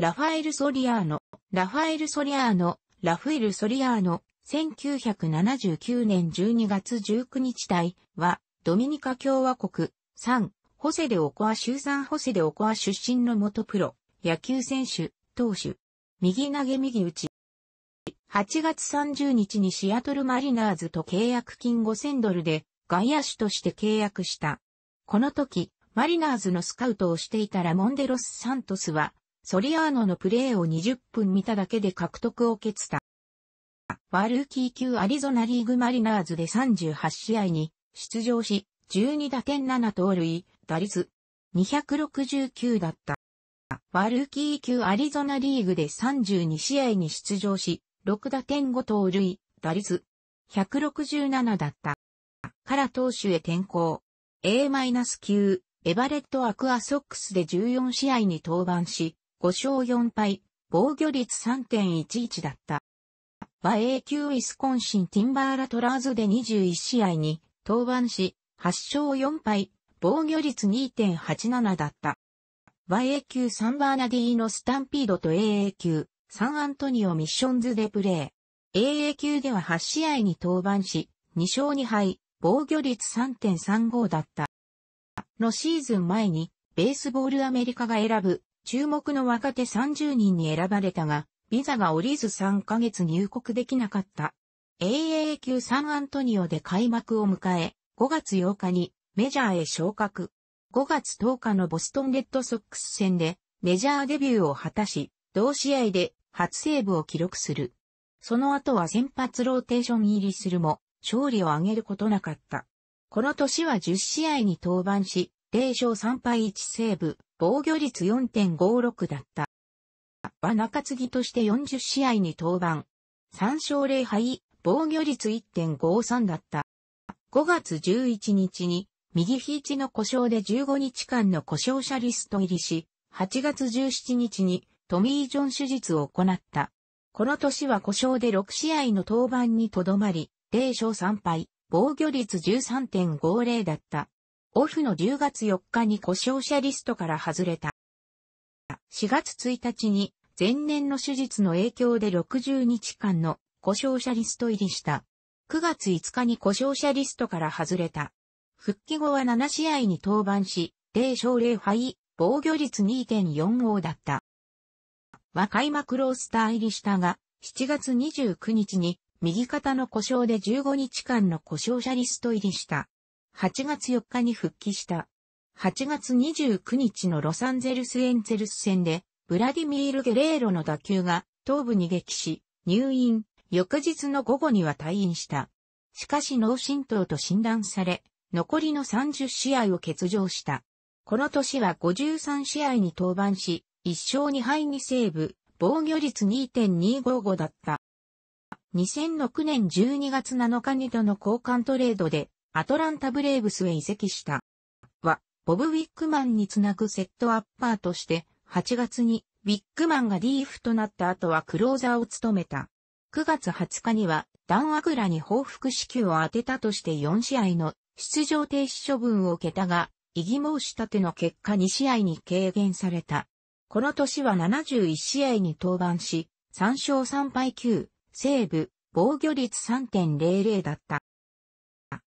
ラファエル・ソリアーノ、ラファエル・ソリアーノ、ラフエル・ソリアーノ、1979年12月19日隊は、ドミニカ共和国、3、ホセデオコア州産ホセデオコア出身の元プロ、野球選手、投手、右投げ右打ち。8月30日にシアトルマリナーズと契約金5000ドルで外野手として契約した。この時、マリナーズのスカウトをしていたラモンデロス・サントスは、ソリアーノのプレーを20分見ただけで獲得を決した。ワルーキー級アリゾナリーグマリナーズで38試合に出場し、12打点7盗塁、打率269だった。ワルーキー級アリゾナリーグで32試合に出場し、6打点5盗塁、打率167だった。から投手へ転向。A-9、エバレットアクアソックスで14試合に登板し、5勝4敗、防御率3.11だった。和英級ウィスコンシンティンバーラトラーズで21試合に登板し、8勝4敗、防御率2.87だった。和英級サンバーナディーノスタンピードと AA 級サンアントニオミッションズでプレー。AA 級では8試合に登板し、2勝2敗、防御率3.35だった。のシーズン前に、ベースボールアメリカが選ぶ注目の若手30人に選ばれたが、ビザが降りず3ヶ月入国できなかった。AA 級サンアントニオで開幕を迎え、5月8日にメジャーへ昇格。5月10日のボストンレッドソックス戦でメジャーデビューを果たし、同試合で初セーブを記録する。その後は先発ローテーション入りするも、勝利を挙げることなかった。この年は10試合に登板し、0勝3敗1セーブ、防御率4.56だった。は中継ぎとして40試合に登板。3勝0敗、防御率1.53だった。5月11日に、右肘の故障で15日間の故障者リスト入りし、8月17日にトミー・ジョン手術を行った。この年は故障で6試合の登板にとどまり、0勝3敗、防御率13.50だった。オフの10月4日に故障者リストから外れた。4月1日に前年の手術の影響で60日間の故障者リスト入りした。9月5日に故障者リストから外れた。復帰後は7試合に登板し、0勝0敗、防御率2.45だった。は開幕ロースター入りしたが、7月29日に右肩の故障で15日間の故障者リスト入りした。8月4日に復帰した。8月29日のロサンゼルスエンゼルス戦で、ブラディミール・ゲレーロの打球が頭部に激し、入院、翌日の午後には退院した。しかし脳震盪と診断され、残りの30試合を欠場した。この年は53試合に登板し、1勝2敗にセーブ、防御率2.255だった。2006年12月7日にとの交換トレードでアトランタブレーブスへ移籍した。は、ボブ・ウィックマンにつなぐセットアッパーとして、8月にウィックマンがリーフとなった後はクローザーを務めた。9月20日には、ダン・アグラに報復支給を当てたとして4試合の出場停止処分を受けたが、異議申し立ての結果2試合に軽減された。この年は71試合に登板し、3勝3敗9、セーブ、防御率3.00だった。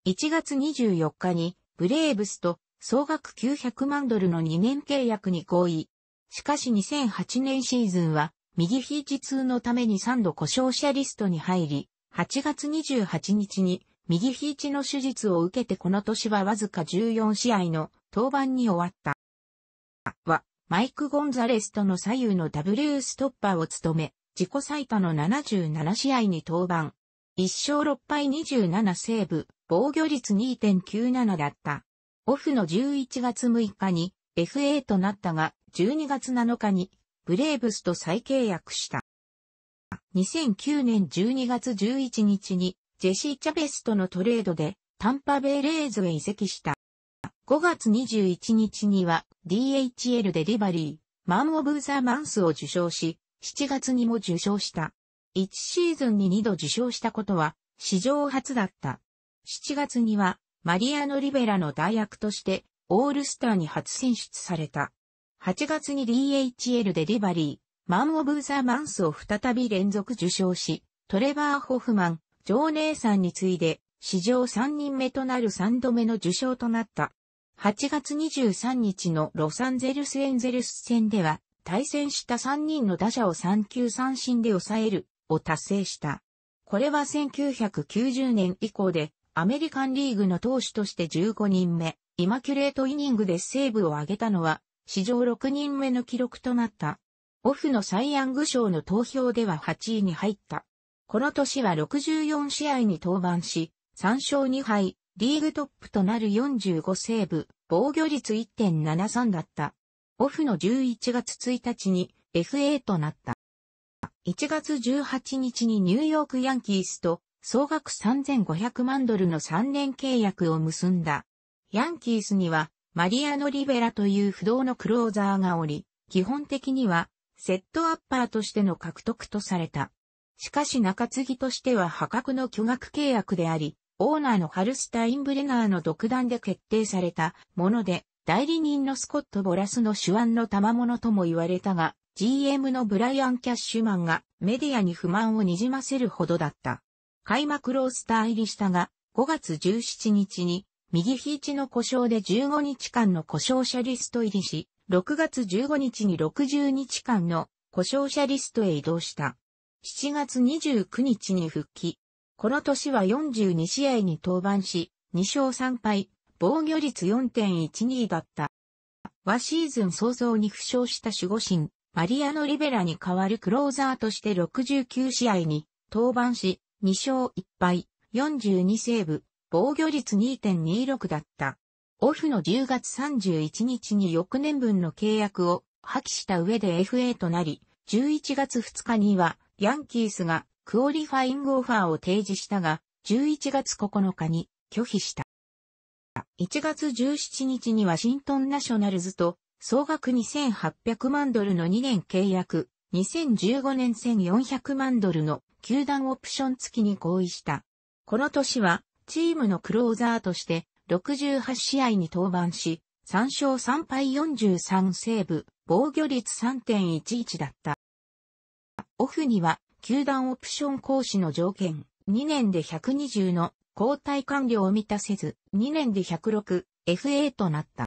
1月24日にブレーブスと総額900万ドルの2年契約に合意。しかし2008年シーズンは右肘痛のために3度故障者リストに入り、8月28日に右肘の手術を受けてこの年はわずか14試合の登板に終わった。は、マイク・ゴンザレスとの左右の W ストッパーを務め、自己最多の77試合に登板。1勝6敗27セーブ、防御率2.97だった。オフの11月6日に FA となったが、12月7日にブレーブスと再契約した。2009年12月11日にジェシー・チャベスとのトレードでタンパベイレーズへ移籍した。5月21日には DHL デリバリー、マン・オブ・ザ・マンスを受賞し、7月にも受賞した。1シーズンに2度受賞したことは史上初だった。7月には、マリアノ・リベラの代役として、オールスターに初選出された。8月に DHL でリバリー、マン・オブ・ザ・マンスを再び連続受賞し、トレバー・ホフマン、ジョー・ネイさんに次いで、史上3人目となる3度目の受賞となった。8月23日のロサンゼルス・エンゼルス戦では、対戦した3人の打者を3球三振で抑えるを達成した。これは1990年以降でアメリカンリーグの投手として15人目、イマキュレートイニングでセーブを挙げたのは、史上6人目の記録となった。オフのサイ・ヤング賞の投票では8位に入った。この年は64試合に登板し、3勝2敗、リーグトップとなる45セーブ、防御率1.73だった。オフの11月1日に FA となった。1月18日にニューヨークヤンキースと総額3500万ドルの3年契約を結んだ。ヤンキースには、マリアノ・リベラという不動のクローザーがおり、基本的には、セットアッパーとしての獲得とされた。しかし中継ぎとしては破格の巨額契約であり、オーナーのハルスタインブレナーの独断で決定されたもので、代理人のスコット・ボラスの手腕の賜物とも言われたが、GM のブライアン・キャッシュマンがメディアに不満をにじませるほどだった。開幕ロースター入りしたが、5月17日に右肘の故障で15日間の故障者リスト入りし、6月15日に60日間の故障者リストへ移動した。7月29日に復帰。この年は42試合に登板し、2勝3敗、防御率4.12だった。和シーズン早々に負傷した守護神、マリアノ・リベラに代わるクローザーとして69試合に登板し、2勝1敗、42セーブ、防御率2.26だった。オフの10月31日に翌年分の契約を破棄した上で FA となり、11月2日にはヤンキースがクオリファイングオファーを提示したが、11月9日に拒否した。1月17日にワシントンナショナルズと総額2800万ドルの2年契約、2015年1400万ドルの球団オプション付きに合意した。この年は、チームのクローザーとして、68試合に登板し、3勝3敗43セーブ、防御率3.11だった。オフには、球団オプション行使の条件、2年で120の交代完了を満たせず、2年で106、FA となった。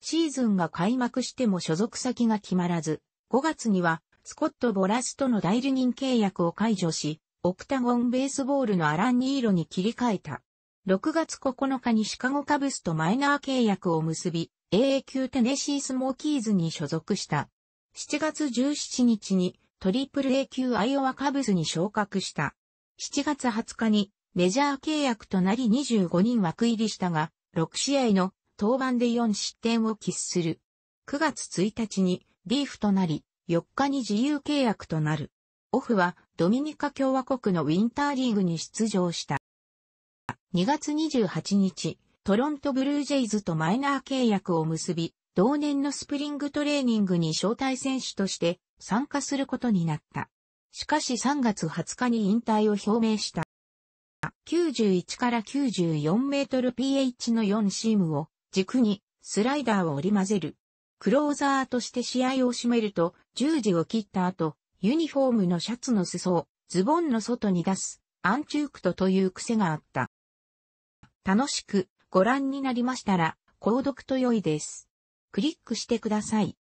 シーズンが開幕しても所属先が決まらず、5月にはスコット・ボラスとの代理人契約を解除し、オクタゴンベースボールのアラン・ニーロに切り替えた。6月9日にシカゴカブスとマイナー契約を結び、AA 級テネシースモーキーズに所属した。7月17日にトリプル A 級アイオワカブスに昇格した。7月20日にメジャー契約となり25人枠入りしたが、6試合の登板で4失点を喫する。9月1日にリーフとなり、4日に自由契約となる。オフはドミニカ共和国のウィンターリーグに出場した。2月28日、トロントブルージェイズとマイナー契約を結び、同年のスプリングトレーニングに招待選手として参加することになった。しかし3月20日に引退を表明した。91から94メートル PH の4シームを軸にスライダーを織り混ぜるクローザーとして試合を締めると、十字を切った後、ユニフォームのシャツの裾をズボンの外に出す、アンチュークトという癖があった。楽しくご覧になりましたら、購読と良いです。クリックしてください。